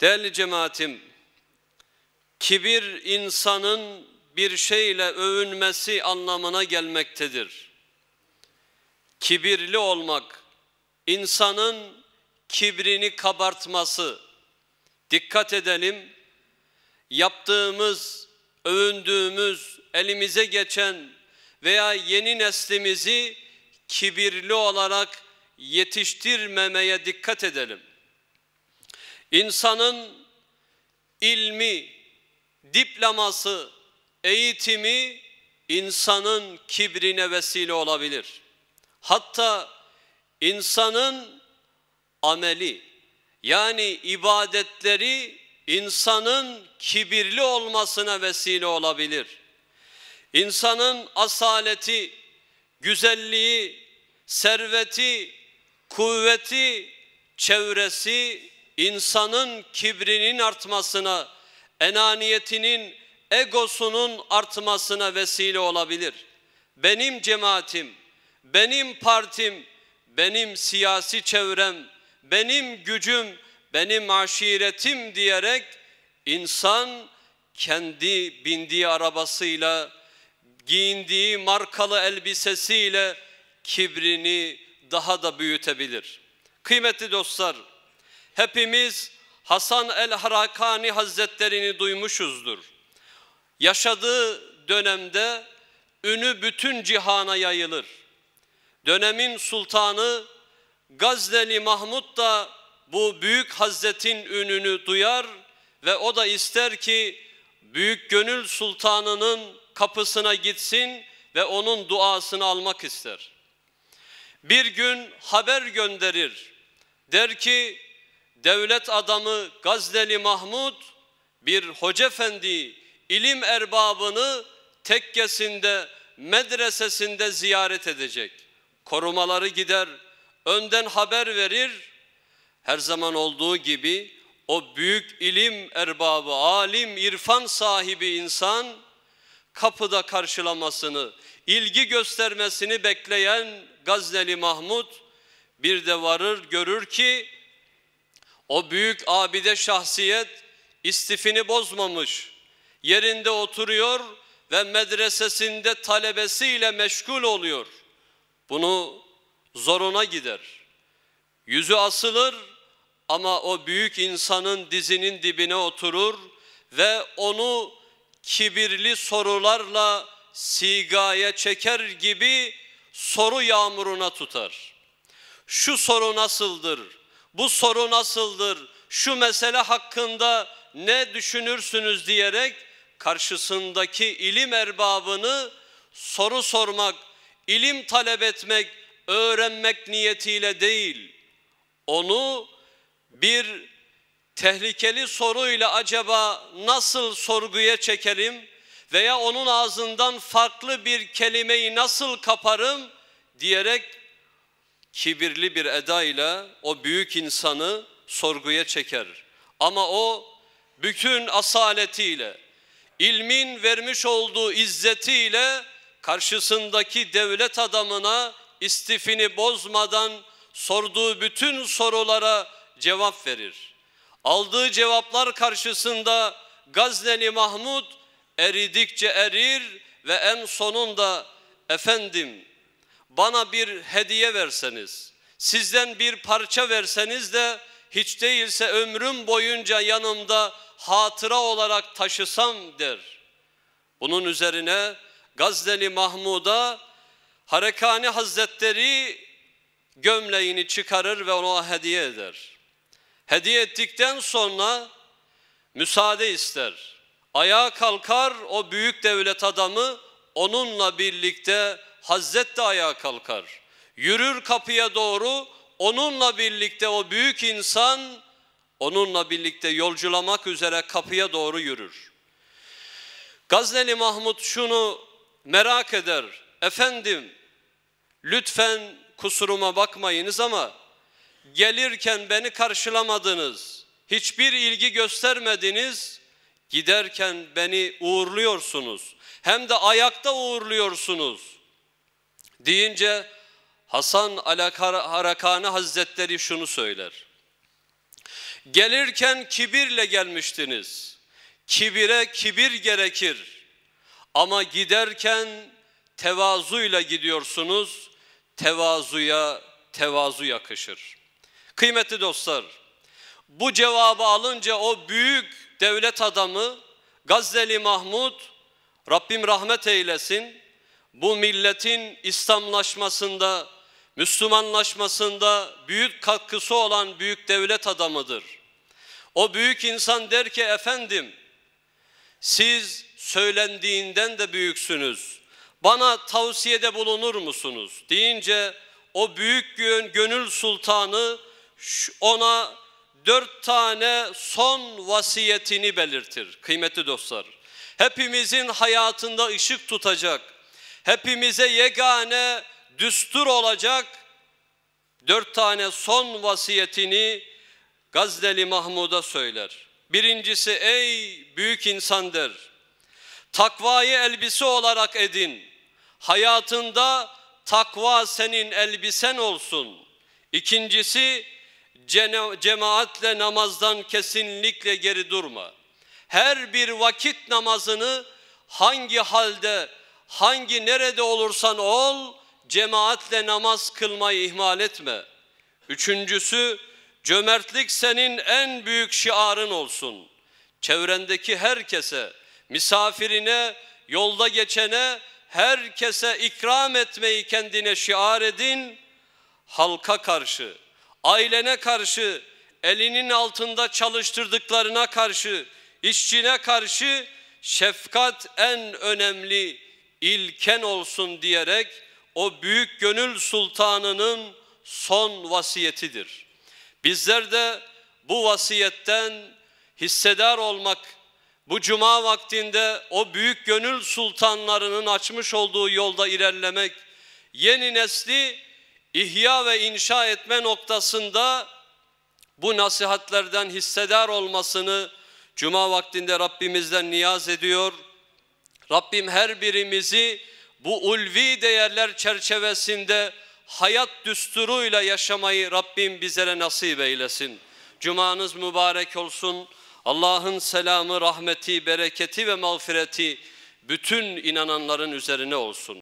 Değerli cemaatim, kibir insanın bir şeyle övünmesi anlamına gelmektedir. Kibirli olmak, insanın kibrini kabartması. Dikkat edelim, yaptığımız, övündüğümüz, elimize geçen veya yeni neslimizi kibirli olarak yetiştirmemeye dikkat edelim. İnsanın ilmi, diploması, eğitimi insanın kibrine vesile olabilir. Hatta insanın ameli yani ibadetleri insanın kibirli olmasına vesile olabilir. İnsanın asaleti, güzelliği, serveti, kuvveti, çevresi, insanın kibrinin artmasına, enaniyetinin, egosunun artmasına vesile olabilir. Benim cemaatim, benim partim, benim siyasi çevrem, benim gücüm, benim aşiretim diyerek insan kendi bindiği arabasıyla, giyindiği markalı elbisesiyle kibrini daha da büyütebilir. Kıymetli dostlar, hepimiz Hasan el-Harakani Hazretlerini duymuşuzdur. Yaşadığı dönemde ünü bütün cihana yayılır. Dönemin sultanı Gazneli Mahmud da bu büyük hazretin ününü duyar ve o da ister ki büyük gönül sultanının kapısına gitsin ve onun duasını almak ister. Bir gün haber gönderir. Der ki devlet adamı Gazneli Mahmud bir hocaefendi ilim erbabını tekkesinde, medresesinde ziyaret edecek. Korumaları gider, önden haber verir. Her zaman olduğu gibi o büyük ilim erbabı, alim, irfan sahibi insan kapıda karşılamasını, ilgi göstermesini bekleyen Gazneli Mahmud bir de varır görür ki o büyük abide şahsiyet istifini bozmamış. Yerinde oturuyor ve medresesinde talebesiyle meşgul oluyor. Bunu zoruna gider. Yüzü asılır ama o büyük insanın dizinin dibine oturur ve onu kibirli sorularla sigaya çeker gibi soru yağmuruna tutar. Şu soru nasıldır? bu soru nasıldır, şu mesele hakkında ne düşünürsünüz diyerek karşısındaki ilim erbabını soru sormak, ilim talep etmek, öğrenmek niyetiyle değil, onu bir tehlikeli soruyla acaba nasıl sorguya çekelim veya onun ağzından farklı bir kelimeyi nasıl kaparım diyerek kibirli bir eda ile o büyük insanı sorguya çeker. Ama o bütün asaletiyle, ilmin vermiş olduğu izzetiyle karşısındaki devlet adamına istifini bozmadan sorduğu bütün sorulara cevap verir. Aldığı cevaplar karşısında Gazneli Mahmud eridikçe erir ve en sonunda efendim bana bir hediye verseniz, sizden bir parça verseniz de hiç değilse ömrüm boyunca yanımda hatıra olarak taşısam der. Bunun üzerine Gazneli Mahmud'a Harekani Hazretleri gömleğini çıkarır ve ona hediye eder. Hediye ettikten sonra müsaade ister. Ayağa kalkar o büyük devlet adamı onunla birlikte Hazret de ayağa kalkar. Yürür kapıya doğru onunla birlikte o büyük insan onunla birlikte yolculamak üzere kapıya doğru yürür. Gazneli Mahmud şunu merak eder. Efendim lütfen kusuruma bakmayınız ama gelirken beni karşılamadınız. Hiçbir ilgi göstermediniz. Giderken beni uğurluyorsunuz. Hem de ayakta uğurluyorsunuz deyince Hasan Harakani Hazretleri şunu söyler. Gelirken kibirle gelmiştiniz. Kibire kibir gerekir. Ama giderken tevazuyla gidiyorsunuz. Tevazuya tevazu yakışır. Kıymetli dostlar, bu cevabı alınca o büyük devlet adamı Gazzeli Mahmud, Rabbim rahmet eylesin, bu milletin İslamlaşmasında, Müslümanlaşmasında büyük katkısı olan büyük devlet adamıdır. O büyük insan der ki efendim siz söylendiğinden de büyüksünüz. Bana tavsiyede bulunur musunuz? deyince o büyük gönül sultanı ona dört tane son vasiyetini belirtir. Kıymetli dostlar, hepimizin hayatında ışık tutacak, hepimize yegane düstur olacak dört tane son vasiyetini Gazdeli Mahmud'a söyler. Birincisi ey büyük insandır. Takvayı elbise olarak edin. Hayatında takva senin elbisen olsun. İkincisi cemaatle namazdan kesinlikle geri durma. Her bir vakit namazını hangi halde hangi nerede olursan ol cemaatle namaz kılmayı ihmal etme. Üçüncüsü cömertlik senin en büyük şiarın olsun. Çevrendeki herkese, misafirine, yolda geçene, herkese ikram etmeyi kendine şiar edin. Halka karşı, ailene karşı, elinin altında çalıştırdıklarına karşı, işçine karşı şefkat en önemli ilken olsun diyerek o büyük gönül sultanının son vasiyetidir. Bizler de bu vasiyetten hissedar olmak, bu cuma vaktinde o büyük gönül sultanlarının açmış olduğu yolda ilerlemek, yeni nesli ihya ve inşa etme noktasında bu nasihatlerden hissedar olmasını cuma vaktinde Rabbimizden niyaz ediyor.'' Rabbim her birimizi bu ulvi değerler çerçevesinde hayat düsturuyla yaşamayı Rabbim bizlere nasip eylesin. Cumanız mübarek olsun. Allah'ın selamı, rahmeti, bereketi ve mağfireti bütün inananların üzerine olsun.